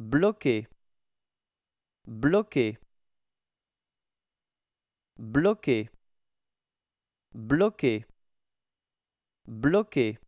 bloqué bloqué bloqué bloqué bloqué